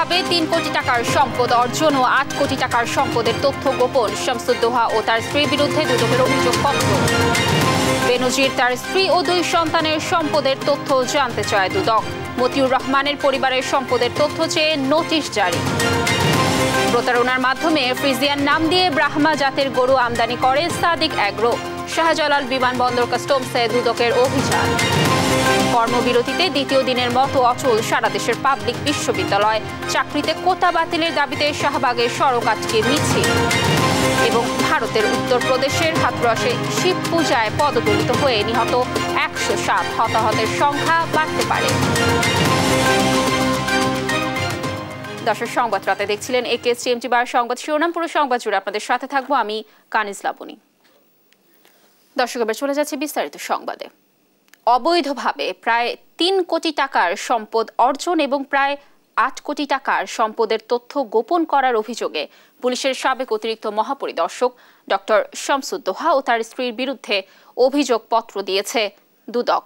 ভাবে তিন কোটি টাকার সম্পদ অর্জন ও আট কোটি টাকার সম্পদের তথ্য গোপন শামসুদ্দোহা ও তার স্ত্রীর বিরুদ্ধে দুদকের পত্র বেনজির তার স্ত্রী ও দুই সন্তানের সম্পদের তথ্য জানতে চায় দুদক মতিউর রহমানের পরিবারের সম্পদের তথ্য চেয়ে নোটিশ জারি প্রতারণার মাধ্যমে ফ্রিজিয়ান নাম দিয়ে ব্রাহ্মা জাতের গরু আমদানি করে সাদিক অ্যাগ্রো শাহজালাল বিমানবন্দর কাস্টমসে দুদকের অভিযান কর্মবিরতিতে দ্বিতীয় দিনের মতো অচল সারা দেশের পাবলিক বিশ্ববিদ্যালয় চাকরিতে কোটা বাতিলের দাবিতে শাহবাগের সড়ক আজকে মিছিল এবং ভারতের উত্তরপ্রদেশের হাতরসে শিব পূজায় পদদলিত হয়ে নিহত একশো সাত হতাহতের সংখ্যা বাড়তে পারে দর্শক সংবাদ রাতে দেখছিলেন এ কে সিএমটি বার সংবাদ শিরোনাম পুরো সংবাদ জুড়ে আপনাদের সাথে থাকবো আমি কানিজ লাবনী দর্শক এবার চলে যাচ্ছে বিস্তারিত সংবাদে অবৈধভাবে প্রায় তিন কোটি টাকার সম্পদ অর্জন এবং প্রায় আট কোটি টাকার সম্পদের তথ্য গোপন করার অভিযোগে পুলিশের সাবেক অতিরিক্ত মহাপরিদর্শক ডক্টর শামসুদ্দোহা ও তার স্ত্রীর বিরুদ্ধে অভিযোগপত্র দিয়েছে দুদক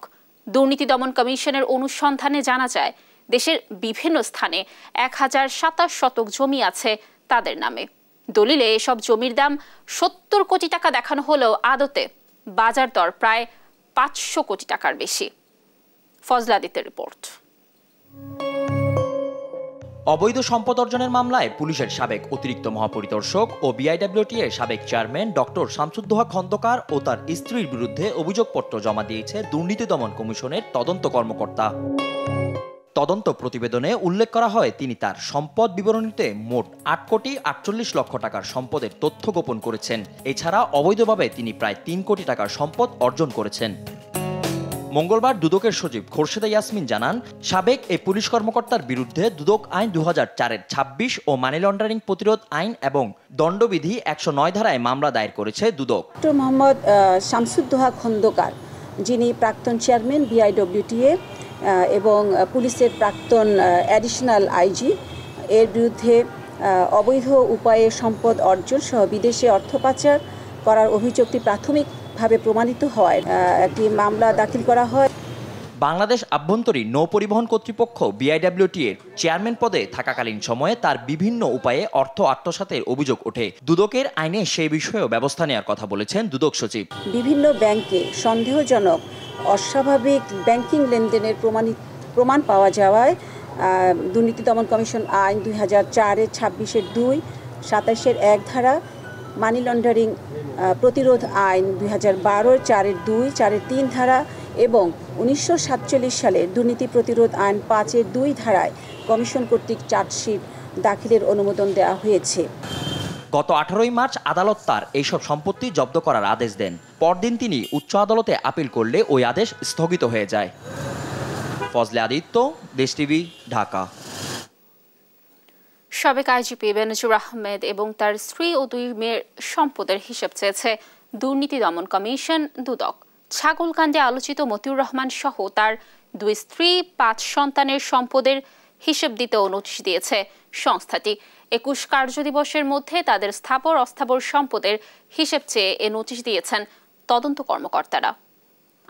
দুর্নীতি দমন কমিশনের অনুসন্ধানে জানা যায় দেশের বিভিন্ন স্থানে এক হাজার সাতাশ শতক জমি আছে তাদের নামে দলিলে এসব জমির দাম সত্তর কোটি টাকা দেখানো হলেও আদতে বাজার দর প্রায় পাঁচশো কোটি টাকার বেশি ফজলাদিতে রিপোর্ট অবৈধ সম্পদ অর্জনের মামলায় পুলিশের সাবেক অতিরিক্ত মহাপরিদর্শক ও বিআইডব্লিউটি এর সাবেক চেয়ারম্যান ডক্টর শামসুদ্দোহা খন্দকার ও তার স্ত্রীর বিরুদ্ধে অভিযোগপত্র জমা দিয়েছে দুর্নীতি দমন কমিশনের তদন্ত কর্মকর্তা তদন্ত প্রতিবেদনে উল্লেখ করা হয় তিনি তার সম্পদ বিবরণীতে মোট আট কোটি আটচল্লিশ লক্ষ টাকার সম্পদের তথ্য গোপন করেছেন এছাড়া অবৈধভাবে তিনি প্রায় তিন কোটি টাকার সম্পদ অর্জন করেছেন মঙ্গলবার দুদকের সচিব খোরশেদা ইয়াসমিন জানান সাবেক এই পুলিশ কর্মকর্তার বিরুদ্ধে দুদক আইন দু হাজার চারের ছাব্বিশ ও মানি লন্ডারিং প্রতিরোধ আইন এবং দণ্ডবিধি একশো নয় ধারায় মামলা দায়ের করেছে দুদক মোহাম্মদ শামসুদ্দোহা খন্দকার যিনি প্রাক্তন চেয়ারম্যান বিআইডব্লিউটিএ এবং পুলিশের প্রাক্তন অ্যাডিশনাল আইজি এর বিরুদ্ধে অবৈধ উপায়ে সম্পদ অর্জন সহ বিদেশে অর্থ পাচার করার অভিযোগটি প্রাথমিকভাবে প্রমাণিত হয় একটি মামলা দাখিল করা হয় বাংলাদেশ আভ্যন্তরীণ নৌ পরিবহন কর্তৃপক্ষ বিআইডাব্লিউটি এর চেয়ারম্যান পদে থাকাকালীন সময়ে তার বিভিন্ন উপায়ে অর্থ আত্মসাতের অভিযোগ ওঠে দুদকের আইনে সেই বিষয়েও ব্যবস্থা নেওয়ার কথা বলেছেন দুদক সচিব বিভিন্ন ব্যাংকে সন্দেহজনক অস্বাভাবিক ব্যাংকিং লেনদেনের প্রমাণিত প্রমাণ পাওয়া যাওয়ায় দুর্নীতি দমন কমিশন আইন দুই হাজার চারের ছাব্বিশের দুই সাতাশের এক ধারা মানি লন্ডারিং প্রতিরোধ আইন দুই হাজার বারোর চারের দুই চারের তিন ধারা এবং উনিশশো সালে দুর্নীতি প্রতিরোধ আইন পাঁচের দুই ধারায় কমিশন কর্তৃক চার্জশিট দাখিলের অনুমোদন দেওয়া হয়েছে গত আঠারোই মার্চ আদালত তার এইসব সম্পত্তি জব্দ করার আদেশ দেন পরদিন তিনি উচ্চ আদালতে আপিল করলে ওই আদেশ স্থগিত হয়ে যায় ফজলে আদিত্য দেশ টিভি ঢাকা সাবেক আইজিপি বেনজুর আহমেদ এবং তার স্ত্রী ও দুই মেয়ের সম্পদের হিসেব চেয়েছে দুর্নীতি দমন কমিশন দুদক ছাগলকাণ্ডে আলোচিত মতিউর রহমান সহ তার দুই স্ত্রী পাঁচ সন্তানের সম্পদের হিসেব দিতে নোটিশ দিয়েছে সংস্থাটি একুশ কার্যদিবসের মধ্যে তাদের স্থাবর অস্থাবর সম্পদের হিসেব চেয়ে এ নোটিশ দিয়েছেন তদন্ত কর্মকর্তারা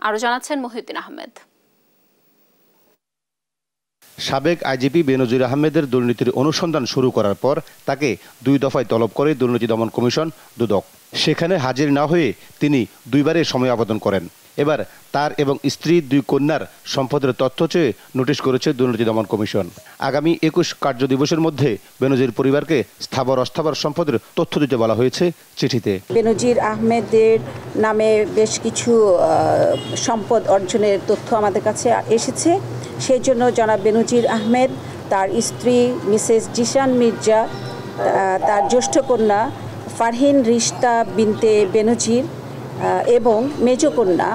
আরও জানাচ্ছেন মহিউদ্দিন আহমেদ সাবেক আইজিপি বেনজির আহমেদের দুর্নীতির অনুসন্ধান শুরু করার পর তাকে দুই দফায় তলব করে দুর্নীতি দমন কমিশন দুদক সেখানে হাজির না হয়ে তিনি দুইবারে সময় আবেদন করেন এবার তার এবং স্ত্রী দুই কন্যার সম্পদের তথ্য চেয়ে নোটিশ করেছে দুর্নীতি দমন কমিশন আগামী একুশ কার্যদিবসের মধ্যে বেনজির পরিবারকে স্থাবর অস্থাবর সম্পদের তথ্য দিতে বলা হয়েছে চিঠিতে বেনজির আহমেদের নামে বেশ কিছু সম্পদ অর্জনের তথ্য আমাদের কাছে এসেছে সেই জন্য জনাব বেনজির আহমেদ তার স্ত্রী মিসেস জিশান মির্জা তার জ্যেষ্ঠ কন্যা ফারহিন রিস্তা বিনতে বেনজির এবং মেজকন্যা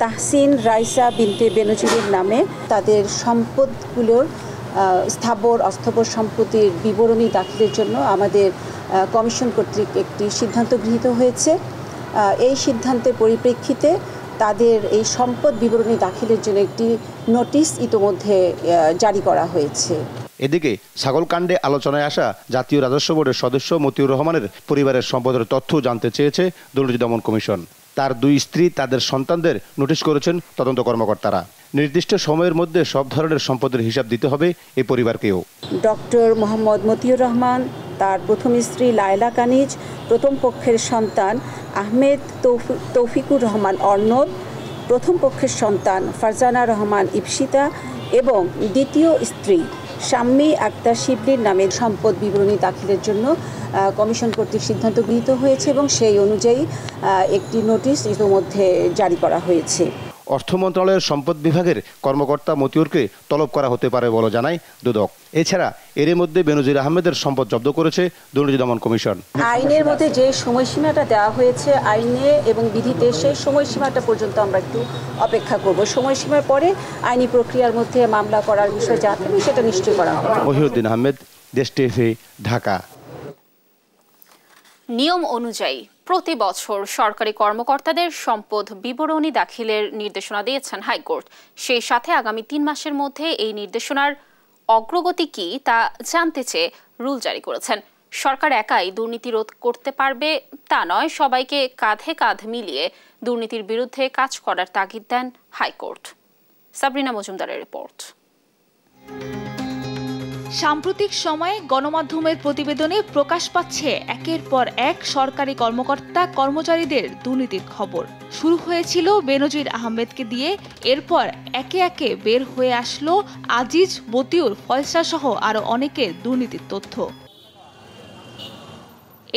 তাহসিন রাইসা বিনতে বেনজিরের নামে তাদের সম্পদগুলোর স্থাবর অস্থাবর সম্পত্তির বিবরণী দাখিলের জন্য আমাদের কমিশন কর্তৃক একটি সিদ্ধান্ত গৃহীত হয়েছে এই সিদ্ধান্তের পরিপ্রেক্ষিতে তাদের এই সম্পদ বিবরণী দাখিলের জন্য একটি নোটিশ ইতোমধ্যে জারি করা হয়েছে এদিকে ছাগলকাণ্ডে আলোচনায় আসা জাতীয় রাজস্ব বোর্ডের সদস্য মতিউর রহমানের পরিবারের সম্পদের তথ্য জানতে চেয়েছে দুর্নীতি দমন কমিশন তার দুই স্ত্রী তাদের সন্তানদের নোটিশ করেছেন তদন্ত কর্মকর্তারা নির্দিষ্ট সময়ের মধ্যে সব ধরনের সম্পদের হিসাব দিতে হবে এই পরিবারকেও ডক্টর মোহাম্মদ মতিউর রহমান তার প্রথম স্ত্রী লায়লা কানিজ প্রথম পক্ষের সন্তান আহমেদ তৌফিকুর রহমান অর্ণব প্রথম পক্ষের সন্তান ফারজানা রহমান ইপসিতা এবং দ্বিতীয় স্ত্রী শাম্মী আক্তার শিবলির নামে সম্পদ বিবরণী দাখিলের জন্য কমিশন কর্তৃক সিদ্ধান্ত গৃহীত হয়েছে এবং সেই অনুযায়ী একটি নোটিশ ইতোমধ্যে জারি করা হয়েছে অর্থ মন্ত্রণালয়ের সম্পদ বিভাগের কর্মকর্তা মতিউরকে তলব করা হতে পারে বলে জানায় দুদক এছাড়া এর মধ্যে বেনজির আহমেদের সম্পদ জব্দ করেছে দুর্নীতি দমন কমিশন আইনের মধ্যে যে সময়সীমাটা দেওয়া হয়েছে আইনে এবং বিধিতে সেই সময়সীমাটা পর্যন্ত আমরা একটু অপেক্ষা করব সময়সীমার পরে আইনি প্রক্রিয়ার মধ্যে মামলা করার বিষয় যা থাকবে সেটা নিশ্চয় করা হবে মহিউদ্দিন আহমেদ দেশ টিভি ঢাকা নিয়ম অনুযায়ী প্রতি বছর সরকারি কর্মকর্তাদের সম্পদ বিবরণী দাখিলের নির্দেশনা দিয়েছেন হাইকোর্ট সেই সাথে আগামী তিন মাসের মধ্যে এই নির্দেশনার অগ্রগতি কি তা জানতে চেয়ে রুল জারি করেছেন সরকার একাই দুর্নীতি রোধ করতে পারবে তা নয় সবাইকে কাঁধে কাঁধ মিলিয়ে দুর্নীতির বিরুদ্ধে কাজ করার তাগিদ দেন হাইকোর্ট সাবরিনা মজুমদারের রিপোর্ট সাম্প্রতিক সময়ে গণমাধ্যমের প্রতিবেদনে প্রকাশ পাচ্ছে একের পর এক সরকারি কর্মকর্তা কর্মচারীদের দুর্নীতির খবর শুরু হয়েছিল বেনজির আহমেদকে দিয়ে এরপর একে একে বের হয়ে আসলো আজিজ বতিউর ফয়সা সহ আরও অনেকের দুর্নীতির তথ্য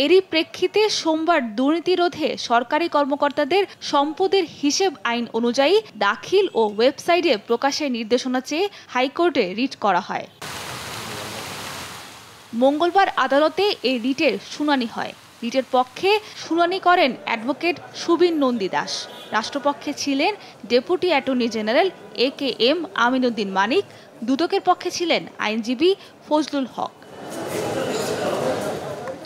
এরই প্রেক্ষিতে সোমবার দুর্নীতি রোধে সরকারি কর্মকর্তাদের সম্পদের হিসেব আইন অনুযায়ী দাখিল ও ওয়েবসাইটে প্রকাশের নির্দেশনা চেয়ে হাইকোর্টে রিট করা হয় মঙ্গলবার আদালতে এই রিটের শুনানি হয় রিটের পক্ষে শুনানি করেন অ্যাডভোকেট সুবিন নন্দী দাস রাষ্ট্রপক্ষে ছিলেন deputy attorney general A K M Aminuddin Manik দুদকের পক্ষে ছিলেন আইনজীবী ফজলুল হক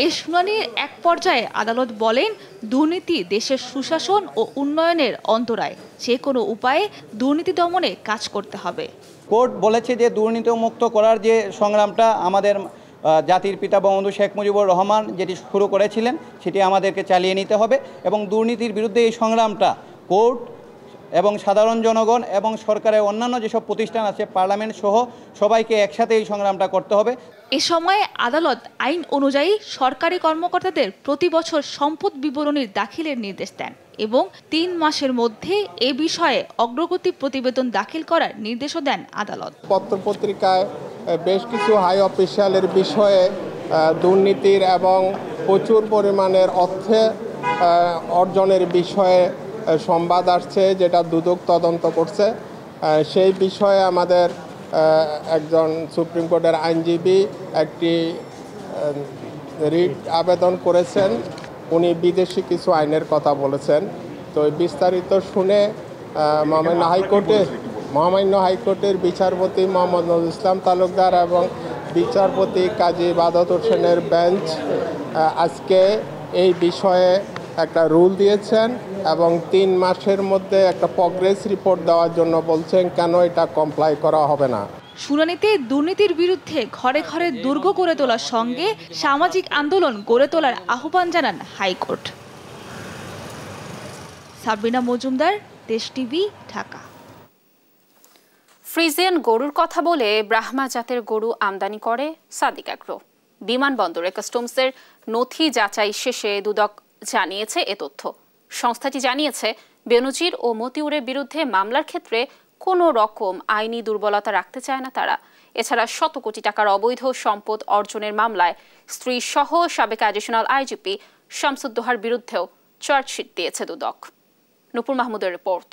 এ শুনানির এক পর্যায়ে আদালত বলেন দুর্নীতি দেশের সুশাসন ও উন্নয়নের অন্তরায় যে কোনো উপায়ে দুর্নীতি দমনে কাজ করতে হবে কোর্ট বলেছে যে দুর্নীতি মুক্ত করার যে সংগ্রামটা আমাদের জাতির পিতা বঙ্গবন্ধু শেখ মুজিবুর রহমান যেটি শুরু করেছিলেন সেটি আমাদেরকে চালিয়ে নিতে হবে এবং দুর্নীতির বিরুদ্ধে এই সংগ্রামটা কোর্ট এবং সাধারণ জনগণ এবং সরকারের অন্যান্য যেসব প্রতিষ্ঠান আছে পার্লামেন্ট সহ সবাইকে একসাথে এই সংগ্রামটা করতে হবে এ সময় আদালত আইন অনুযায়ী সরকারি কর্মকর্তাদের প্রতি বছর সম্পদ বিবরণীর দাখিলের নির্দেশ দেন এবং তিন মাসের মধ্যে এ বিষয়ে অগ্রগতি প্রতিবেদন দাখিল করার নির্দেশও দেন আদালত পত্রপত্রিকায় বেশ কিছু হাই অফিসিয়ালের বিষয়ে দুর্নীতির এবং প্রচুর পরিমাণের অর্থে অর্জনের বিষয়ে সংবাদ আসছে যেটা দুদক তদন্ত করছে সেই বিষয়ে আমাদের একজন সুপ্রিম কোর্টের আইনজীবী একটি রিট আবেদন করেছেন উনি বিদেশি কিছু আইনের কথা বলেছেন তো বিস্তারিত শুনে মহামান্য হাইকোর্টে মহামান্য হাইকোর্টের বিচারপতি মোহাম্মদ নজর ইসলাম তালুকদার এবং বিচারপতি কাজী বাদত হোসেনের বেঞ্চ আজকে এই বিষয়ে একটা রুল দিয়েছেন এবং তিন মাসের মধ্যে একটা প্রগ্রেস রিপোর্ট দেওয়ার জন্য বলছেন কেন এটা কমপ্লাই করা হবে না শুনানিতে দুর্নীতির বিরুদ্ধে ঘরে ঘরে দুর্গ গড়ে তোলার সঙ্গে সামাজিক আন্দোলন গড়ে তোলার আহ্বান জানান হাইকোর্ট সাবিনা মজুমদার দেশ টিভি ঢাকা ফ্রিজিয়ান গরুর কথা বলে ব্রাহ্মা জাতের গরু আমদানি করে সাদিক আগ্রহ বিমানবন্দরে কাস্টমসের নথি যাচাই শেষে দুদক জানিয়েছে এ তথ্য সংস্থাটি জানিয়েছে বেনজির ও মতিউরের বিরুদ্ধে মামলার ক্ষেত্রে কোনো রকম আইনি দুর্বলতা রাখতে চায় না তারা এছাড়া শত কোটি টাকার অবৈধ সম্পদ অর্জনের মামলায় স্ত্রী সহ সাবেক অ্যাডিশনাল আইজিপি শামসুদ্দোহার বিরুদ্ধেও চার্জশিট দিয়েছে দুদক নুপুর মাহমুদের রিপোর্ট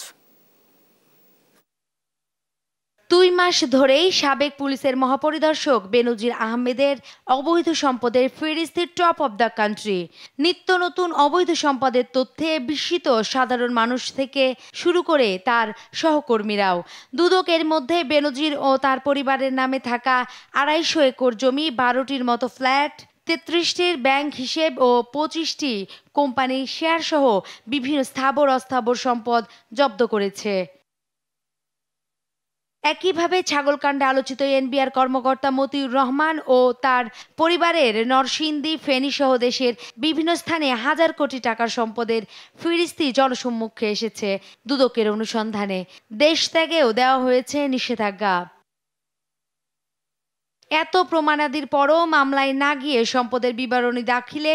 দুই মাস ধরেই সাবেক পুলিশের মহাপরিদর্শক বেনজির আহমেদের অবৈধ সম্পদের ফেরিস্তির টপ অব দ্য কান্ট্রি নিত্য নতুন অবৈধ সম্পদের তথ্যে বিস্মিত সাধারণ মানুষ থেকে শুরু করে তার সহকর্মীরাও দুদকের মধ্যে বেনজির ও তার পরিবারের নামে থাকা আড়াইশো একর জমি বারোটির মতো ফ্ল্যাট তেত্রিশটির ব্যাংক হিসেব ও পঁচিশটি কোম্পানির শেয়ারসহ বিভিন্ন স্থাবর অস্থাবর সম্পদ জব্দ করেছে একইভাবে ছাগলকাণ্ডে আলোচিত এনবিআর কর্মকর্তা মতিউর রহমান ও তার পরিবারের নরসিংদী ফেনীসহ দেশের বিভিন্ন স্থানে হাজার কোটি টাকার সম্পদের ফিরিস্তি জনসম্মুখে এসেছে দুদকের অনুসন্ধানে দেশ ত্যাগেও দেওয়া হয়েছে নিষেধাজ্ঞা এত প্রমাণাদির পরও মামলায় না গিয়ে সম্পদের বিবরণী দাখিলে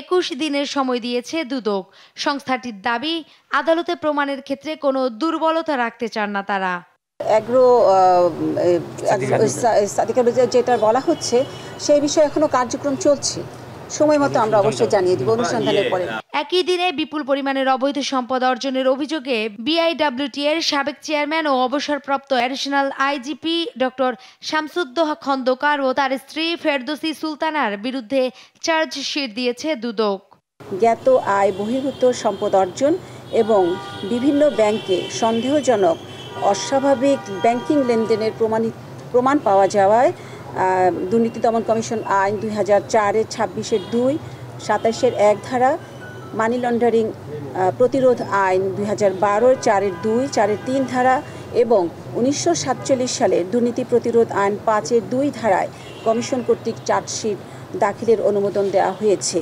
একুশ দিনের সময় দিয়েছে দুদক সংস্থাটির দাবি আদালতে প্রমাণের ক্ষেত্রে কোনো দুর্বলতা রাখতে চান না তারা অ্যাগ্রো uh, যেটা বলা হচ্ছে সেই বিষয়ে এখনও কার্যক্রম চলছে সময় মতো আমরা অবশ্যই জানিয়ে দিব অনুসন্ধানের পরে একই দিনে বিপুল পরিমাণের অবৈধ সম্পদ অর্জনের অভিযোগে বিআইডব্লিউটি এর সাবেক চেয়ারম্যান ও অবসরপ্রাপ্ত additional IGP doctor Shamsuddoha Khandakar ও তার স্ত্রী ফেরদোসি সুলতানার বিরুদ্ধে চার্জশিট দিয়েছে দুদক জ্ঞাত আয় বহির্ভূত সম্পদ অর্জন এবং বিভিন্ন ব্যাংকে সন্দেহজনক অস্বাভাবিক ব্যাংকিং লেনদেনের প্রমাণিত প্রমাণ পাওয়া যাওয়ায় দুর্নীতি দমন কমিশন আইন দুই হাজার চারের ছাব্বিশের দুই সাতাশের এক ধারা মানি লন্ডারিং প্রতিরোধ আইন দুই হাজার বারোর চারের দুই চারের তিন ধারা এবং উনিশশো সাতচল্লিশ সালে দুর্নীতি প্রতিরোধ আইন পাঁচের দুই ধারায় কমিশন কর্তৃক চার্জশিট দাখিলের অনুমোদন দেওয়া হয়েছে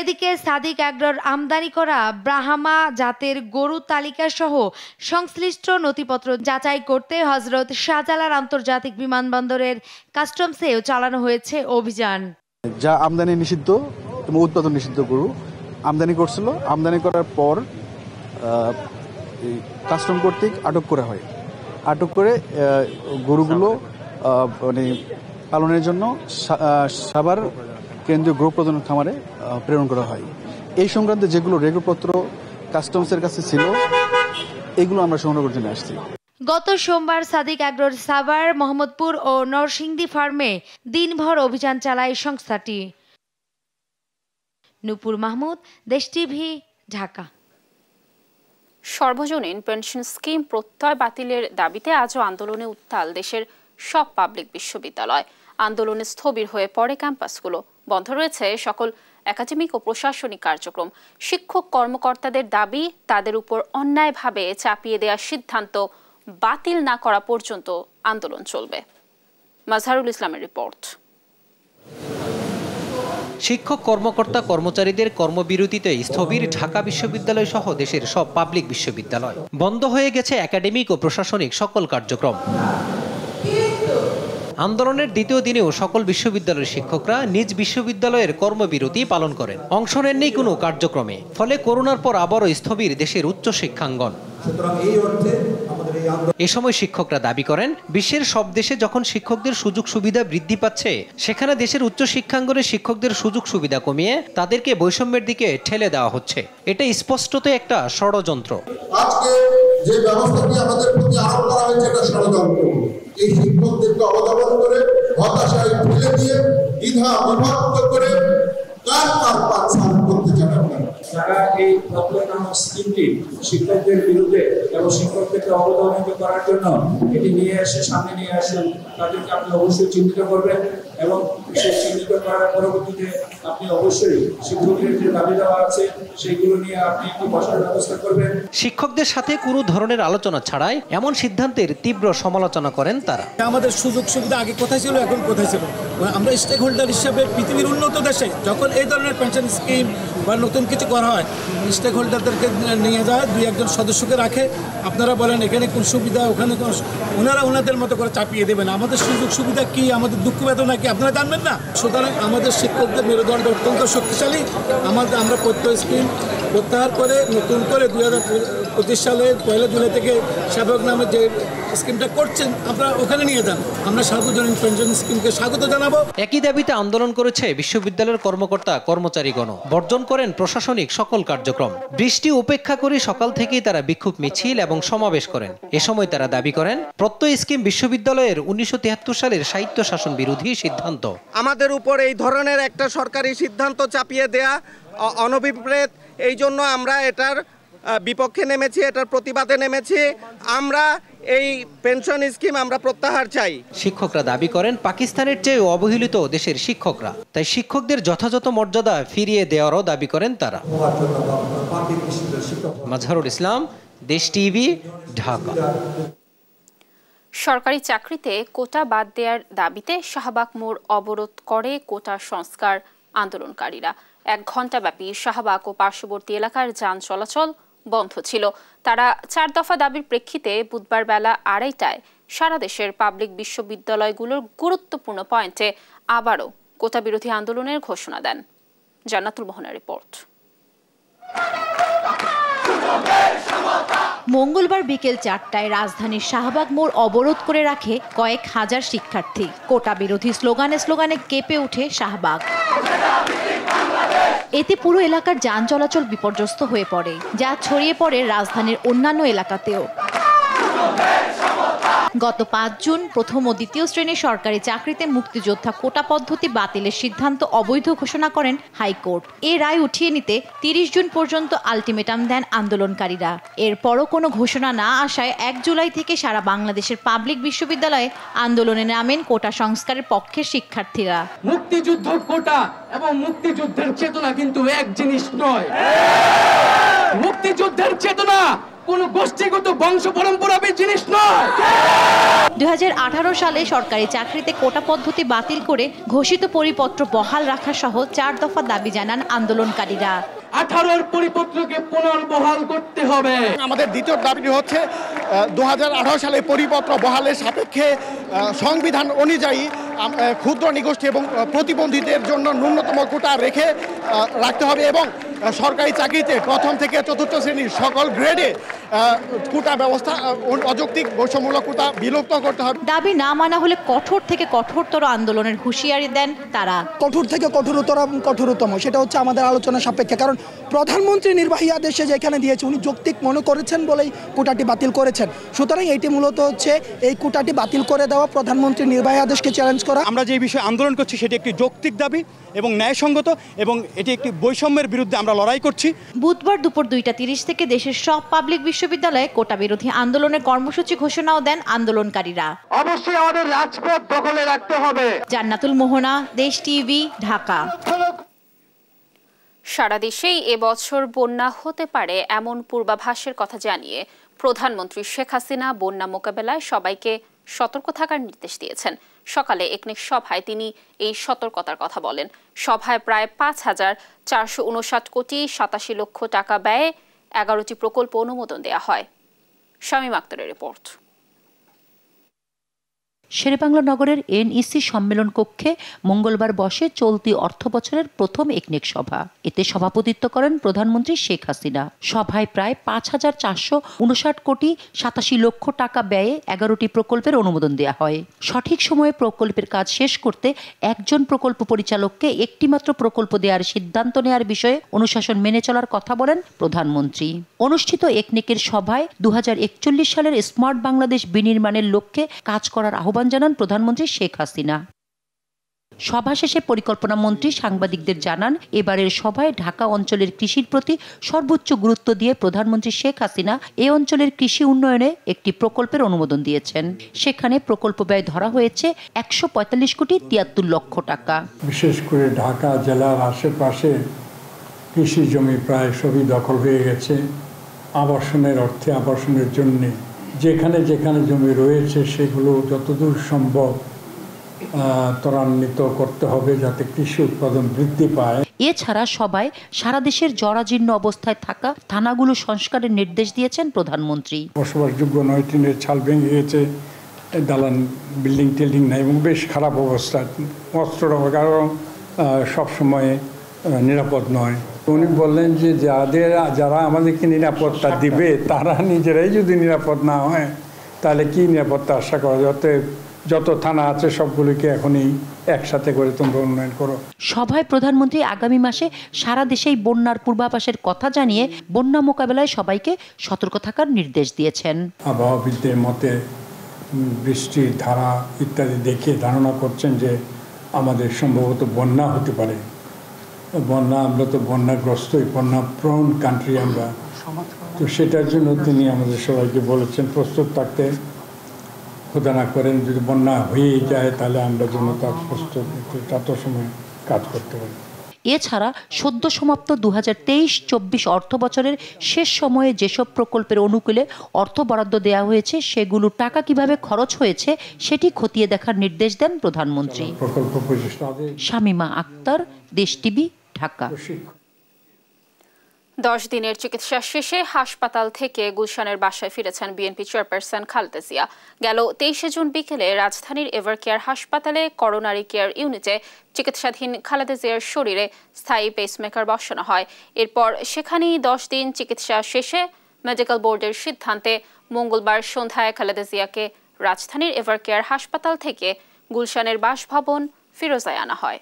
এদিকে সাদিক আগ্রর আমদানি করা ব্রাহামা জাতের গরু তালিকা সহ সংশ্লিষ্ট নথিপত্র যাচাই করতে হজরত শাহজালাল আন্তর্জাতিক বিমানবন্দরের কাস্টমসেও চালানো হয়েছে অভিযান যা আমদানি নিষিদ্ধ উৎপাদন নিষিদ্ধ গরু আমদানি করছিল আমদানি করার পর কাস্টম কর্তৃক আটক করা হয় আটক করে গরুগুলো মানে পালনের জন্য সাবার কেন্দ্রীয় গ্রহ প্রধান খামারে প্রেরণ করা হয় এই সংক্রান্তে যেগুলো রেগুপত্র কাস্টমসের কাছে ছিল এগুলো আমরা সংগ্রহ করতে নিয়ে আসছি গত সোমবার সাদিক আগ্রোর সাভার মোহাম্মদপুর ও নরসিংদী ফার্মে দিনভর অভিযান চালায় সংস্থাটি নুপুর মাহমুদ দেশ টিভি ঢাকা সর্বজনীন পেনশন স্কিম প্রত্যয় বাতিলের দাবিতে আজও আন্দোলনে উত্তাল দেশের সব পাবলিক বিশ্ববিদ্যালয় আন্দোলনে স্থবির হয়ে পড়ে ক্যাম্পাসগুলো বন্ধ রয়েছে সকল একাডেমিক ও প্রশাসনিক কার্যক্রম শিক্ষক কর্মকর্তাদের দাবি তাদের উপর অন্যায়ভাবে চাপিয়ে দেওয়ার সিদ্ধান্ত বাতিল না করা পর্যন্ত আন্দোলন চলবে মাজহারুল ইসলামের রিপোর্ট শিক্ষক কর্মকর্তা কর্মচারীদের কর্মবিরতিতে স্থবির ঢাকা বিশ্ববিদ্যালয় সহ দেশের সব পাবলিক বিশ্ববিদ্যালয় বন্ধ হয়ে গেছে একাডেমিক ও প্রশাসনিক সকল কার্যক্রম আন্দোলনের দ্বিতীয় দিনেও সকল বিশ্ববিদ্যালয়ের শিক্ষকরা নিজ বিশ্ববিদ্যালয়ের কর্মবিরতি পালন করেন অংশ নেননি কোনো কার্যক্রমে ফলে করোনার পর আবারও স্থবির দেশের উচ্চ শিক্ষাঙ্গন এ সময় শিক্ষকরা দাবি করেন বিশ্বের সব দেশে যখন শিক্ষকদের সুযোগ সুবিধা বৃদ্ধি পাচ্ছে সেখানে দেশের উচ্চ শিক্ষাঙ্গনে শিক্ষকদের সুযোগ সুবিধা কমিয়ে তাদেরকে বৈষম্যের দিকে ঠেলে দেওয়া হচ্ছে এটা স্পষ্টত একটা ষড়যন্ত্র আজকে যে ব্যবস্থাটি আমাদের প্রতি আরোপ করা হয়েছে এটা ষড়যন্ত্র এই শিক্ষকদেরকে অবদাবন করে হতাশায় ফেলে দিয়ে দ্বিধা বিভক্ত করে কার কার করতে চান যারা এই স্কিমটি শিক্ষকদের বিরুদ্ধে এবং শিক্ষকদেরকে অবদানিত করার জন্য এটি নিয়ে এসে সামনে নিয়ে আসুন তাদেরকে আপনি অবশ্যই চিন্তিত করবেন এবং বিশেষ চিহ্নিত করার পরবর্তীতে আপনি অবশ্যই শিক্ষকদের যে দাবি দেওয়া আছে সেগুলো নিয়ে আপনি একটু বসার ব্যবস্থা করবেন শিক্ষকদের সাথে কোনো ধরনের আলোচনা ছাড়াই এমন সিদ্ধান্তের তীব্র সমালোচনা করেন তারা আমাদের সুযোগ সুবিধা আগে কোথায় ছিল এখন কোথায় ছিল মানে আমরা স্টেক হোল্ডার হিসেবে পৃথিবীর উন্নত দেশে যখন এই ধরনের পেনশন স্কিম বা নতুন কিছু করা হয় স্টেক হোল্ডারদেরকে নিয়ে যায় দুই একজন সদস্যকে রাখে আপনারা বলেন এখানে কোন সুবিধা ওখানে ওনারা ওনাদের মতো করে চাপিয়ে দেবেন আমাদের সুযোগ সুবিধা কি আমাদের দুঃখ বেদনা কি আপনারা জানবেন না সুতরাং আমাদের শিক্ষকদের মেরুদণ্ড অত্যন্ত শক্তিশালী আমাদের আমরা প্রত্যয় স্কিম প্রত্যাহার করে নতুন করে দুই পঁচিশ সালে পয়লা জুলাই থেকে সেবক নামে যে স্কিমটা করছেন আমরা ওখানে নিয়ে যান আমরা সার্বজনীন পেনশন স্কিমকে স্বাগত জানাবো একই দাবিতে আন্দোলন করেছে বিশ্ববিদ্যালয়ের কর্মকর্তা কর্মচারীগণ বর্জন করেন প্রশাসনিক সকল কার্যক্রম বৃষ্টি উপেক্ষা করে সকাল থেকেই তারা বিক্ষোভ মিছিল এবং সমাবেশ করেন এ সময় তারা দাবি করেন প্রত্যয় স্কিম বিশ্ববিদ্যালয়ের উনিশশো সালের সাহিত্য শাসন বিরোধী সিদ্ধান্ত আমাদের উপর এই ধরনের একটা সরকারি সিদ্ধান্ত চাপিয়ে দেয়া অনভিপ্রেত এই জন্য আমরা এটার বিপক্ষে নেমেছি এটার প্রতিবাদে নেমেছি আমরা এই পেনশন স্কিম আমরা প্রত্যাহার চাই শিক্ষকরা দাবি করেন পাকিস্তানের চেয়ে অবহেলিত দেশের শিক্ষকরা তাই শিক্ষকদের যথাযথ মর্যাদা ফিরিয়ে দেওয়ারও দাবি করেন তারা মাজহারুল ইসলাম দেশ টিভি ঢাকা সরকারি চাকরিতে কোটা বাদ দেওয়ার দাবিতে শাহবাগ মোড় অবরোধ করে কোটা সংস্কার আন্দোলনকারীরা এক ঘণ্টাব্যাপী শাহবাগ ও পার্শ্ববর্তী এলাকার যান চলাচল বন্ধ ছিল তারা চার দফা দাবির প্রেক্ষিতে বুধবার বেলা আড়াইটায় সারা দেশের পাবলিক বিশ্ববিদ্যালয়গুলোর গুরুত্বপূর্ণ পয়েন্টে আবারও কোটা বিরোধী আন্দোলনের ঘোষণা দেন জান্নাতুল মোহনের রিপোর্ট মঙ্গলবার বিকেল চারটায় রাজধানীর শাহবাগ মোড় অবরোধ করে রাখে কয়েক হাজার শিক্ষার্থী কোটা বিরোধী স্লোগানে স্লোগানে কেঁপে ওঠে শাহবাগ এতে পুরো এলাকার যান চলাচল বিপর্যস্ত হয়ে পড়ে যা ছড়িয়ে পড়ে রাজধানীর অন্যান্য এলাকাতেও গত পাঁচ জুন প্রথম ও দ্বিতীয় শ্রেণীর সরকারি চাকরিতে মুক্তিযোদ্ধা কোটা পদ্ধতি বাতিলের সিদ্ধান্ত অবৈধ ঘোষণা করেন হাইকোর্ট এ রায় উঠিয়ে নিতে তিরিশ জুন পর্যন্ত আলটিমেটাম দেন আন্দোলনকারীরা এরপরও কোনো ঘোষণা না আসায় এক জুলাই থেকে সারা বাংলাদেশের পাবলিক বিশ্ববিদ্যালয়ে আন্দোলনে নামেন কোটা সংস্কারের পক্ষে শিক্ষার্থীরা মুক্তিযুদ্ধ কোটা এবং মুক্তিযুদ্ধের চেতনা কিন্তু এক জিনিস নয় মুক্তিযুদ্ধের চেতনা সালে সরকারি চাকরিতে কোটা পদ্ধতি বাতিল করে ঘোষিত পরিপত্র বহাল রাখা সহ চার দফা দাবি জানান আন্দোলনকারীরা আঠারোর পরিপত্রকে পুনর্বহাল করতে হবে আমাদের দ্বিতীয় দাবিটি হচ্ছে দু সালে পরিপত্র বহালের সাপেক্ষে সংবিধান অনুযায়ী ক্ষুদ্র নিগোষ্ঠী এবং প্রতিবন্ধীদের জন্য ন্যূনতম কোটা রেখে রাখতে হবে এবং সরকারি চাকরিতে প্রথম থেকে চতুর্থ শ্রেণীর সকল গ্রেডে কোটা ব্যবস্থা অযৌক্তিক বৈষম্যমূলক কোটা বিলুপ্ত করতে হবে দাবি না মানা হলে কঠোর থেকে কঠোরতর আন্দোলনের হুঁশিয়ারি দেন তারা কঠোর থেকে কঠোরতর কঠোরতম সেটা হচ্ছে আমাদের আলোচনা সাপেক্ষে কারণ প্রধানমন্ত্রী নির্বাহী আদেশে যেখানে দিয়েছে উনি যৌক্তিক মনে করেছেন বলেই কোটাটি বাতিল করেছেন সুতরাং এটি মূলত হচ্ছে এই কোটাটি বাতিল করে দেওয়া প্রধানমন্ত্রী নির্বাহী আদেশকে চ্যালেঞ্জ চ্যালেঞ্জ করা আমরা যে বিষয়ে আন্দোলন করছি সেটি একটি যৌক্তিক দাবি এবং ন্যায়সঙ্গত এবং এটি একটি বৈষম্যের বিরুদ্ধে আমরা লড়াই করছি বুধবার দুপুর দুইটা তিরিশ থেকে দেশের সব পাবলিক বিশ্ববিদ্যালয়ে কোটা বিরোধী আন্দোলনের কর্মসূচি ঘোষণাও দেন আন্দোলনকারীরা অবশ্যই আমাদের রাজপথ দখলে রাখতে হবে জান্নাতুল মোহনা দেশ টিভি ঢাকা সারা দেশেই এবছর বন্যা হতে পারে এমন পূর্বাভাসের কথা জানিয়ে প্রধানমন্ত্রী শেখ হাসিনা বন্যা মোকাবেলায় সবাইকে সতর্ক থাকার নির্দেশ দিয়েছেন সকালে একনেক সভায় তিনি এই সতর্কতার কথা বলেন সভায় প্রায় পাঁচ হাজার চারশো উনষাট কোটি সাতাশি লক্ষ টাকা ব্যয়ে এগারোটি প্রকল্প অনুমোদন দেয়া হয় শামীম আক্তারের রিপোর্ট শেরেবাংলা নগরের এনইসি সম্মেলন কক্ষে মঙ্গলবার বসে চলতি অর্থ বছরের প্রথম একনেক সভা এতে সভাপতিত্ব করেন প্রধানমন্ত্রী শেখ হাসিনা সভায় প্রায় পাঁচ হাজার চারশো উনষাট কোটি সাতাশি লক্ষ টাকা ব্যয়ে এগারোটি প্রকল্পের অনুমোদন দেওয়া হয় সঠিক সময়ে প্রকল্পের কাজ শেষ করতে একজন প্রকল্প পরিচালককে একটিমাত্র প্রকল্প দেওয়ার সিদ্ধান্ত নেওয়ার বিষয়ে অনুশাসন মেনে চলার কথা বলেন প্রধানমন্ত্রী অনুষ্ঠিত একনেকের সভায় দু সালের স্মার্ট বাংলাদেশ বিনির্মাণের লক্ষ্যে কাজ করার আহ্বান আহ্বান জানান প্রধানমন্ত্রী শেখ হাসিনা সভা শেষে পরিকল্পনা মন্ত্রী সাংবাদিকদের জানান এবারের সভায় ঢাকা অঞ্চলের কৃষির প্রতি সর্বোচ্চ গুরুত্ব দিয়ে প্রধানমন্ত্রী শেখ হাসিনা এ অঞ্চলের কৃষি উন্নয়নে একটি প্রকল্পের অনুমোদন দিয়েছেন সেখানে প্রকল্প ব্যয় ধরা হয়েছে একশো কোটি তিয়াত্তর লক্ষ টাকা বিশেষ করে ঢাকা জেলার আশেপাশে কৃষি জমি প্রায় সবই দখল হয়ে গেছে আবাসনের অর্থে আবাসনের জন্যে যেখানে যেখানে জমি রয়েছে সেগুলো যতদূর সম্ভব ত্বরান্বিত করতে হবে যাতে কৃষি উৎপাদন বৃদ্ধি পায় এছাড়া সবাই সারা দেশের জরাজীর্ণ অবস্থায় থাকা থানাগুলো সংস্কারের নির্দেশ দিয়েছেন প্রধানমন্ত্রী বসবাসযোগ্য নয় টিনের ছাল ভেঙে গেছে দালান বিল্ডিং টিল্ডিং নাই এবং বেশ খারাপ অবস্থা অস্ত্র কারণ সবসময় নিরাপদ নয় উনি বললেন যে যাদের যারা আমাদেরকে নিরাপত্তা দিবে তারা নিজেরাই যদি নিরাপদ না হয় তাহলে কি নিরাপত্তা আশা করা যাতে যত থানা আছে সবগুলিকে এখনই একসাথে করে তোমরা উন্নয়ন করো সভায় প্রধানমন্ত্রী আগামী মাসে সারা দেশেই বন্যার পূর্বাভাসের কথা জানিয়ে বন্যা মোকাবেলায় সবাইকে সতর্ক থাকার নির্দেশ দিয়েছেন আবহাওয়াবিদদের মতে বৃষ্টির ধারা ইত্যাদি দেখে ধারণা করছেন যে আমাদের সম্ভবত বন্যা হতে পারে বন্যা আমরা তো বন্যাগ্রস্তই বন্যা প্রণ কান্ট্রি আমরা তো সেটার জন্য তিনি আমাদের সবাইকে বলেছেন প্রস্তুত থাকতে খোদা না করেন যদি বন্যা হয়ে যায় তাহলে আমরা যেন তার প্রস্তুত তত সময় কাজ করতে পারি এছাড়া সদ্য সমাপ্ত দু হাজার তেইশ চব্বিশ অর্থ বছরের শেষ সময়ে যেসব প্রকল্পের অনুকূলে অর্থ বরাদ্দ দেওয়া হয়েছে সেগুলো টাকা কিভাবে খরচ হয়েছে সেটি খতিয়ে দেখার নির্দেশ দেন প্রধানমন্ত্রী শামিমা আক্তার দেশ টিভি ঢাকা দশ দিনের চিকিৎসা শেষে হাসপাতাল থেকে গুলশানের বাসায় ফিরেছেন বিএনপি চেয়ারপারসন খালেদা জিয়া গেল তেইশে জুন বিকেলে রাজধানীর এভার কেয়ার হাসপাতালে করোনারি কেয়ার ইউনিটে চিকিৎসাধীন খালেদা জিয়ার শরীরে স্থায়ী পেসমেকার বসানো হয় এরপর সেখানেই দশ দিন চিকিৎসা শেষে মেডিকেল বোর্ডের সিদ্ধান্তে মঙ্গলবার সন্ধ্যায় খালেদা জিয়াকে রাজধানীর এভার কেয়ার হাসপাতাল থেকে গুলশানের বাসভবন ফিরোজায় আনা হয়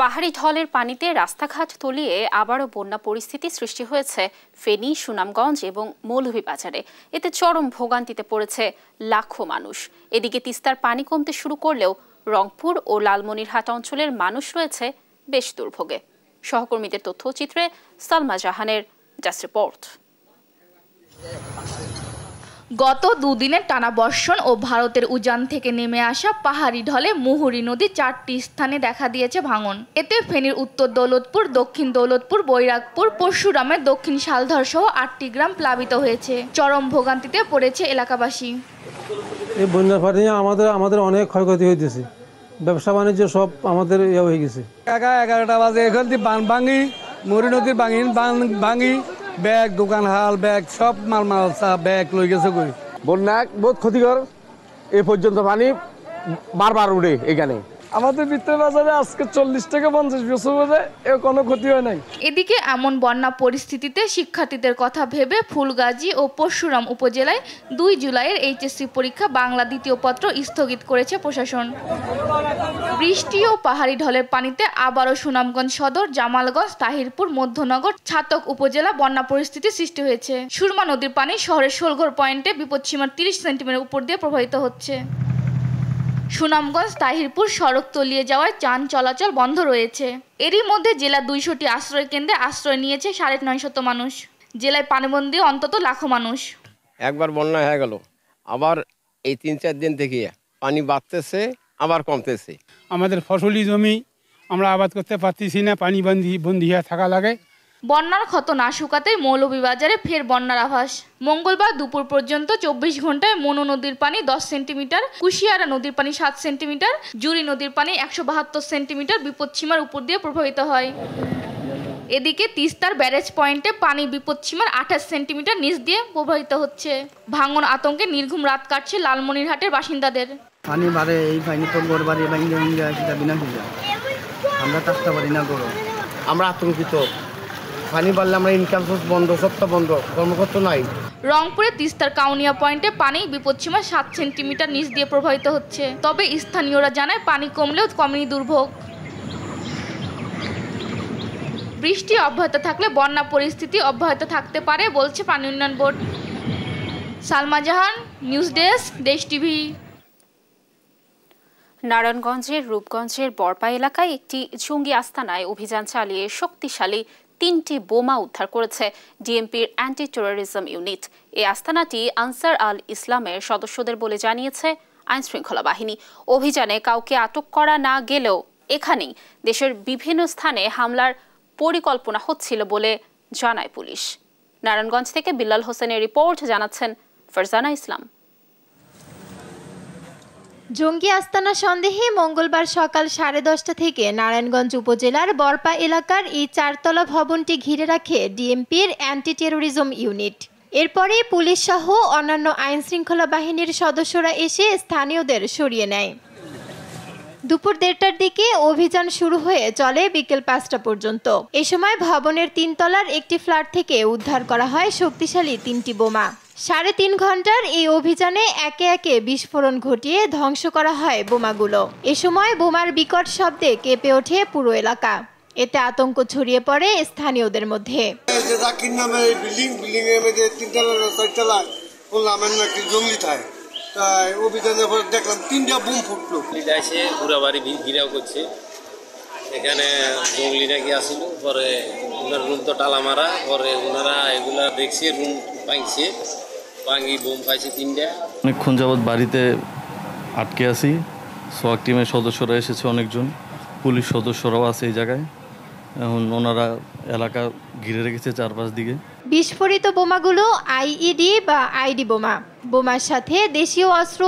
পাহাড়ি ঢলের পানিতে রাস্তাঘাট তলিয়ে আবারও বন্যা পরিস্থিতি সৃষ্টি হয়েছে ফেনী সুনামগঞ্জ এবং মৌলভীবাজারে এতে চরম ভোগান্তিতে পড়েছে লাখো মানুষ এদিকে তিস্তার পানি কমতে শুরু করলেও রংপুর ও লালমনিরহাট অঞ্চলের মানুষ রয়েছে বেশ দুর্ভোগে সহকর্মীদের তথ্যচিত্রে সালমা জাহানের জাস্ট রিপোর্ট গত দুদিনের টানা বর্ষণ ও ভারতের উজান থেকে নেমে আসা পাহাড়ি ঢলে মুহুরি নদী চারটি স্থানে দেখা দিয়েছে ভাঙন এতে ফেনীর উত্তর দৌলতপুর দক্ষিণ দৌলতপুর বৈরাগপুর পরশুরামের দক্ষিণ শালধর সহ আটটি গ্রাম প্লাবিত হয়েছে চরম ভোগান্তিতে পড়েছে এলাকাবাসী এই বন্যা ফাটি আমাদের আমাদের অনেক ক্ষয়ক্ষতি হয়েছে ব্যবসা বাণিজ্য সব আমাদের ইয়ে হয়ে গেছে এগারোটা বাজে এখন ভাঙ্গি মুহুরী নদীর ভাঙি ভাঙ্গি ব্যাগ দোকান হাল ব্যাগ সব মাল মাল ব্যাগ লই গেছে কই বন্যা বহুত ক্ষতিকর এ পর্যন্ত পানি বারবার উঠে এখানে আমাদের বিত্তর বাজারে আজকে চল্লিশ থেকে পঞ্চাশ বছর বাজে এ কোনো ক্ষতি হয় নাই এদিকে এমন বন্যা পরিস্থিতিতে শিক্ষার্থীদের কথা ভেবে ফুলগাজী ও পরশুরাম উপজেলায় দুই জুলাইয়ের এইচএসসি পরীক্ষা বাংলা দ্বিতীয় পত্র স্থগিত করেছে প্রশাসন বৃষ্টি ও পাহাড়ি ঢলের পানিতে আবারও সুনামগঞ্জ সদর জামালগঞ্জ তাহিরপুর মধ্যনগর ছাতক উপজেলা বন্যা পরিস্থিতি সৃষ্টি হয়েছে সুরমা নদীর পানি শহরের ষোলঘর পয়েন্টে বিপদসীমার তিরিশ সেন্টিমিটার উপর দিয়ে প্রবাহিত হচ্ছে সুনামগঞ্জ তাহিরপুর সড়ক তলিয়ে যাওয়ায় যান চলাচল বন্ধ রয়েছে এরই মধ্যে জেলা দুইশোটি আশ্রয় কেন্দ্রে আশ্রয় নিয়েছে সাড়ে নয় শত মানুষ জেলায় পানবন্দি অন্তত লাখো মানুষ একবার বন্যা হয়ে গেল আবার এই তিন চার দিন থেকে পানি বাড়তেছে আবার কমতেছে আমাদের ফসলি জমি আমরা আবাদ করতে পারতেছি না পানি বন্দি বন্দি হয়ে থাকা লাগে বন্যার ক্ষত না শুকাতে মৌলভীবাজারে ফের বন্যার আভাস মঙ্গলবার দুপুর পর্যন্ত চব্বিশ ঘন্টায় মনু নদীর পানি দশ সেন্টিমিটার কুশিয়ারা নদীর পানি সাত সেন্টিমিটার জুরি নদীর পানি একশো বাহাত্তর সেন্টিমিটার বিপদসীমার উপর দিয়ে প্রভাবিত হয় এদিকে তিস্তার ব্যারেজ পয়েন্টে পানি বিপদসীমার আঠাশ সেন্টিমিটার নিচ দিয়ে প্রবাহিত হচ্ছে ভাঙন আতঙ্কে নির্ঘুম রাত কাটছে লালমনিরহাটের বাসিন্দাদের পানি বাড়ে এই পানি বিনা আমরা থাকতে পারি না আমরা আতঙ্কিত পানি বাড়লে আমরা ইনকাম সোর্স বন্ধ সবটা বন্ধ কর্মক্ষেত্র নাই রংপুরে তিস্তার কাউনিয়া পয়েন্টে পানি বিপদসীমা সাত সেন্টিমিটার নিচ দিয়ে প্রবাহিত হচ্ছে তবে স্থানীয়রা জানায় পানি কমলেও কমেনি দুর্ভোগ বৃষ্টি অব্যাহত থাকলে বন্যা পরিস্থিতি অব্যাহত থাকতে পারে বলছে পানি উন্নয়ন board Salma Jahan news desk Desh TV নারায়ণগঞ্জের রূপগঞ্জের বরপা এলাকায় একটি জঙ্গি আস্তানায় অভিযান চালিয়ে শক্তিশালী তিনটি বোমা উদ্ধার করেছে ডিএমপির অ্যান্টি টেরোরিজম ইউনিট এই আস্তানাটি আনসার আল ইসলামের সদস্যদের বলে জানিয়েছে আইনশৃঙ্খলা বাহিনী অভিযানে কাউকে আটক করা না গেলেও এখানেই দেশের বিভিন্ন স্থানে হামলার পরিকল্পনা হচ্ছিল বলে জানায় পুলিশ নারায়ণগঞ্জ থেকে বিল্লাল হোসেনের রিপোর্ট জানাচ্ছেন ফারজানা ইসলাম জঙ্গি আস্তানা সন্দেহে মঙ্গলবার সকাল সাড়ে দশটা থেকে নারায়ণগঞ্জ উপজেলার বরপা এলাকার এই চারতলা ভবনটি ঘিরে রাখে ডিএমপির অ্যান্টি টেরোরিজম ইউনিট এরপরে পুলিশ সহ অন্যান্য আইন শৃঙ্খলা বাহিনীর সদস্যরা এসে স্থানীয়দের সরিয়ে নেয় দুপুর দেড়টার দিকে অভিযান শুরু হয়ে চলে বিকেল পাঁচটা পর্যন্ত এ সময় ভবনের তিনতলার একটি ফ্ল্যাট থেকে উদ্ধার করা হয় শক্তিশালী তিনটি বোমা সাড়ে তিন ঘন্টার এই অভিযানে একে একে বিস্ফোরণ ঘটিয়ে ধ্বংস করা হয় বোমাগুলো এ সময় বোমার বিকট শব্দে কেঁপে ওঠে পুরো এলাকা এতে আতঙ্ক ছড়িয়ে পড়ে স্থানীয়দের মধ্যে ঘুরাবাড়ি এখানে জঙ্গলি নাকি আসিল পরে ওনার রুম তো টালা মারা পরে ওনারা এগুলা দেখছে রুম অনেকক্ষণ যাবৎ বাড়িতে আটকে আছি সোয়াক টিমের সদস্যরা এসেছে অনেকজন পুলিশ সদস্যরাও আছে এই জায়গায় এখন ওনারা এলাকা ঘিরে রেখেছে চারপাশ দিকে বিস্ফোরিত বোমাগুলো আইইডি বা আইডি বোমা বোমার সাথে দেশীয় অস্ত্র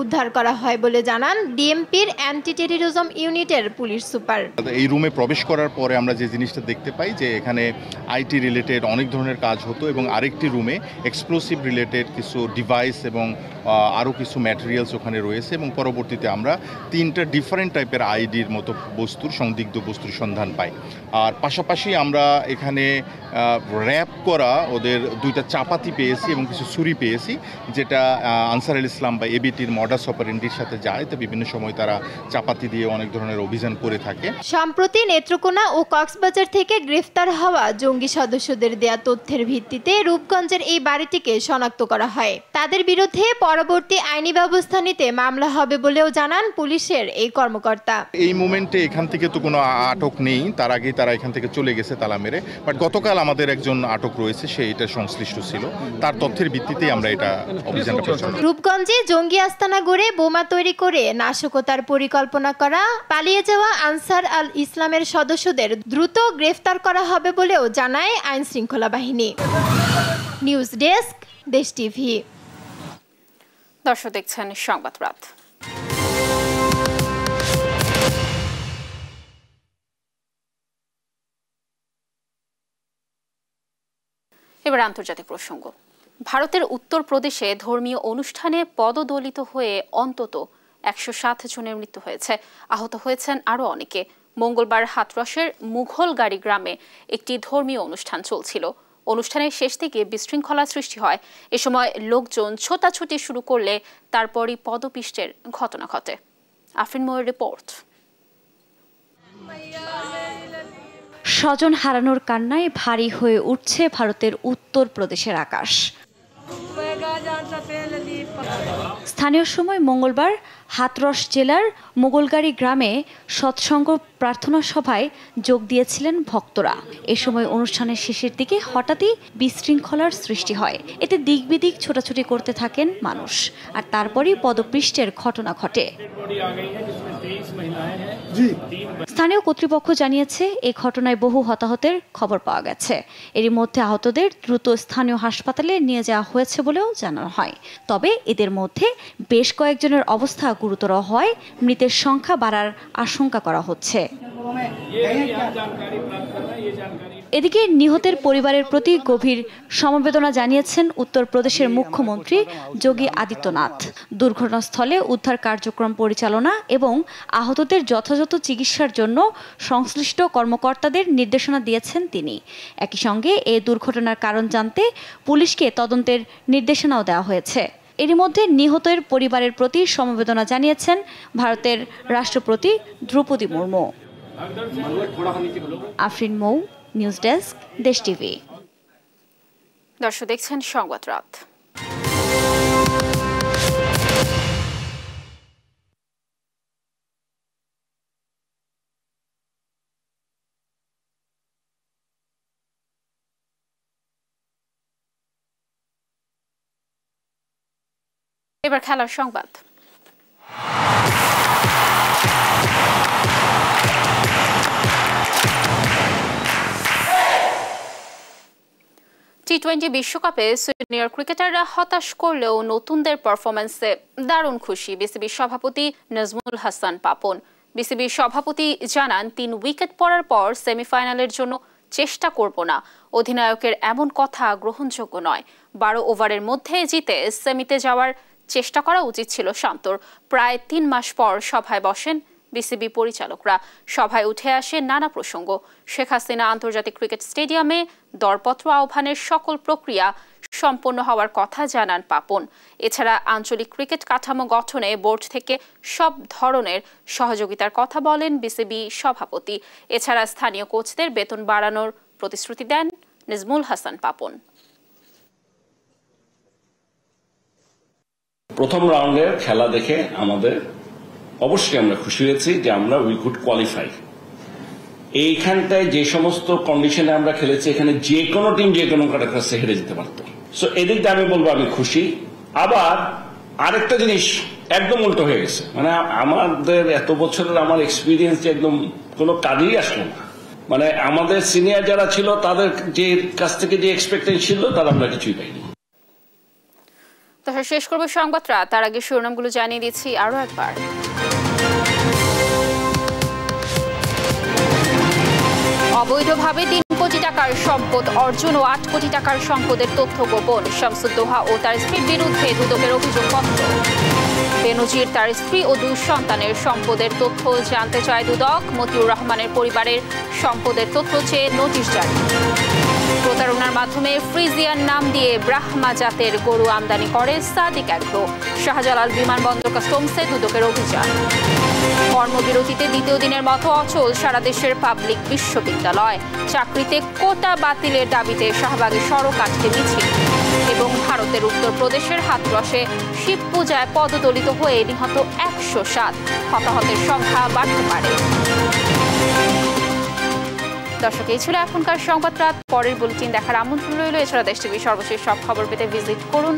উদ্ধার করা হয় বলে জানান ডিএমপির অ্যান্টি টেরোরিজম ইউনিটের পুলিশ সুপার এই রুমে প্রবেশ করার পরে আমরা যে জিনিসটা দেখতে পাই যে এখানে আইটি রিলেটেড অনেক ধরনের কাজ হতো এবং আরেকটি রুমে এক্সপ্লোসিভ রিলেটেড কিছু ডিভাইস এবং আরও কিছু ম্যাটেরিয়ালস ওখানে রয়েছে এবং পরবর্তীতে আমরা তিনটা ডিফারেন্ট টাইপের আইডির মতো বস্তুর সন্দিগ্ধ বস্তুর সন্ধান পাই আর পাশাপাশি আমরা এখানে র্যাপ করা ওদের দুইটা চাপাতি পেয়েছি এবং কিছু ছুরি পেয়েছি যেটা আনসার আল ইসলাম বা এবিটির মডাস ইন্ডির সাথে যায় তো বিভিন্ন সময় তারা চাপাতি দিয়ে অনেক ধরনের অভিযান করে থাকে সম্প্রতি নেত্রকোনা ও কক্সবাজার থেকে গ্রেফতার হওয়া জঙ্গি সদস্যদের দেয়া তথ্যের ভিত্তিতে রূপগঞ্জের এই বাড়িটিকে শনাক্ত করা হয় তাদের বিরুদ্ধে পরবর্তী আইনি ব্যবস্থা নিতে মামলা হবে বলেও জানান পুলিশের এই কর্মকর্তা এই মুমেন্টে এখান থেকে তো কোনো আটক নেই তার আগেই তারা এখান থেকে চলে গেছে তালা মেরে বাট গতকাল আমাদের একজন আটক রয়েছে সে এটা সংশ্লিষ্ট ছিল তার তথ্যের ভিত্তিতেই আমরা এটা রূপগঞ্জে জঙ্গি আস্তানা গড়ে বোমা তৈরি করে নাশকতার পরিকল্পনা করা পালিয়ে যাওয়া আনসার আল ইসলামের সদস্যদের দ্রুত গ্রেফতার করা হবে বলেও জানায় আইন শৃঙ্খলা বাহিনী নিউজ ডেস্ক দেশ টিভি দর্শক দেখছেন সংবাদ রাত এবার আন্তর্জাতিক প্রসঙ্গ ভারতের উত্তরপ্রদেশে ধর্মীয় অনুষ্ঠানে পদদলিত হয়ে অন্তত একশো সাত জনের মৃত্যু হয়েছে আহত হয়েছেন আরও অনেকে মঙ্গলবার হাতরসের মুঘলগাড়ি গ্রামে একটি ধর্মীয় অনুষ্ঠান চলছিল অনুষ্ঠানের শেষ থেকে বিশৃঙ্খলা সৃষ্টি হয় এ সময় লোকজন ছোটাছুটি শুরু করলে তারপরই পদপিষ্টের ঘটনা ঘটে আফরিন ময়ের রিপোর্ট স্বজন হারানোর কান্নায় ভারী হয়ে উঠছে ভারতের উত্তর প্রদেশের আকাশ স্থানীয় সময় মঙ্গলবার হাতরস জেলার মোগলগাড়ি গ্রামে সৎসঙ্গ প্রার্থনা সভায় যোগ দিয়েছিলেন ভক্তরা এ সময় অনুষ্ঠানের শেষের দিকে হঠাৎই বিশৃঙ্খলার সৃষ্টি হয় এতে দিকবিদিক ছোটাছুটি করতে থাকেন মানুষ আর তারপরই পদপৃষ্ঠের ঘটনা ঘটে স্থানীয় কর্তৃপক্ষ জানিয়েছে এই ঘটনায় বহু হতাহতের খবর পাওয়া গেছে এরই মধ্যে আহতদের দ্রুত স্থানীয় হাসপাতালে নিয়ে যাওয়া হয়েছে বলেও জানানো হয় তবে এদের মধ্যে বেশ কয়েকজনের অবস্থা গুরুতর হয় মৃতের সংখ্যা বাড়ার আশঙ্কা করা হচ্ছে এদিকে নিহতের পরিবারের প্রতি গভীর সমবেদনা জানিয়েছেন উত্তরপ্রদেশের মুখ্যমন্ত্রী যোগী আদিত্যনাথ দুর্ঘটনাস্থলে উদ্ধার কার্যক্রম পরিচালনা এবং আহতদের যথাযথ যথাযথ চিকিৎসার জন্য সংশ্লিষ্ট কর্মকর্তাদের নির্দেশনা দিয়েছেন তিনি একই সঙ্গে এ দুর্ঘটনার কারণ জানতে পুলিশকে তদন্তের নির্দেশনাও দেওয়া হয়েছে এরই মধ্যে নিহতের পরিবারের প্রতি সমবেদনা জানিয়েছেন ভারতের রাষ্ট্রপতি Droupadi Murmu Afrin Mou news desk Desh TV দর্শক দেখছেন সংবাদ রাত এবার খেলার সংবাদ টি টোয়েন্টি বিশ্বকাপে সিনিয়র ক্রিকেটাররা হতাশ করলেও নতুনদের পারফরম্যান্সে দারুণ খুশি বিসিবির সভাপতি নাজমুল হাসান পাপন বিসিবির সভাপতি জানান তিন উইকেট পড়ার পর সেমিফাইনালের জন্য চেষ্টা করব না অধিনায়কের এমন কথা গ্রহণযোগ্য নয় বারো ওভারের মধ্যে জিতে সেমিতে যাওয়ার চেষ্টা করা উচিত ছিল শান্তর প্রায় তিন মাস পর সভায় বসেন বিসিবি পরিচালকরা সভায় উঠে আসে নানা প্রসঙ্গ শেখ হাসিনা আন্তর্জাতিক ক্রিকেট স্টেডিয়ামে দরপত্র আহ্বানের সকল প্রক্রিয়া সম্পন্ন হওয়ার কথা জানান পাপন এছাড়া আঞ্চলিক ক্রিকেট কাঠামো গঠনে বোর্ড থেকে সব ধরনের সহযোগিতার কথা বলেন বিসিবি সভাপতি এছাড়া স্থানীয় কোচদের বেতন বাড়ানোর প্রতিশ্রুতি দেন নিজমুল হাসান পাপন প্রথম রাউন্ডের খেলা দেখে আমাদের অবশ্যই আমরা খুশি হয়েছি যে আমরা উই কুড কোয়ালিফাই এইখানটায় যে সমস্ত কন্ডিশনে আমরা খেলেছি এখানে যে কোনো টিম যে কোনো কাটার কাছে হেরে যেতে পারতো সো এদিক দিয়ে আমি বলবো আমি খুশি আবার আরেকটা জিনিস একদম উল্টো হয়ে গেছে মানে আমাদের এত বছরের আমার এক্সপিরিয়েন্স একদম কোনো কাজেই আসলো না মানে আমাদের সিনিয়র যারা ছিল তাদের যে কাছ থেকে যে এক্সপেক্টেন্স ছিল তারা আমরা কিছুই পাইনি তাহলে শেষ করবো সংবাদটা তার আগে শিরোনামগুলো জানিয়ে দিচ্ছি আরও একবার অবৈধভাবে তিন কোটি টাকার সম্পদ অর্জন ও আট কোটি টাকার সম্পদের তথ্য গোপন শামসুদ্দোহা ও তার স্ত্রীর বিরুদ্ধে দুদকের অভিযোগ পত্র বেনজির তার স্ত্রী ও দুই সন্তানের সম্পদের তথ্য জানতে চায় দুদক মতিউর রহমানের পরিবারের সম্পদের তথ্য চেয়ে নোটিশ জারি প্রতারণার মাধ্যমে ফ্রিজিয়ার নাম দিয়ে ব্রাহ্মা জাতের গরু আমদানি করে সাদিক অ্যাগ্রো শাহজালাল বিমানবন্দর কাস্টমসে দুদকের অভিযান কর্মবিরতিতে দ্বিতীয় দিনের মতো অচল সারা দেশের পাবলিক বিশ্ববিদ্যালয় চাকরিতে কোটা বাতিলের দাবিতে শাহবাগে সড়ক আটকে মিছিল এবং ভারতের উত্তরপ্রদেশের হাতরসে শিব পূজায় পদদলিত হয়ে নিহত একশো সাত হতাহতের সংখ্যা বাড়তে পারে দর্শক এই ছিল এখনকার সংবাদ রাত পরের বুলেটিন দেখার আমন্ত্রণ রইল এছাড়া দেশ টিভির সর্বশেষ সব খবর পেতে ভিজিট করুন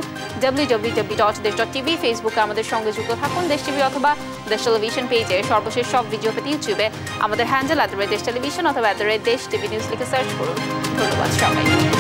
টিভি ফেসবুকে আমাদের সঙ্গে যুক্ত থাকুন দেশ টিভি অথবা দেশ টেলিভিশন পেজে সর্বশেষ সব ভিডিও পেতে ইউটিউবে আমাদের হ্যান্ডেল অ্যাট দেশ টেলিভিশন অথবা অ্যাট দেশ টিভি নিউজ লিখে সার্চ করুন ধন্যবাদ সবাই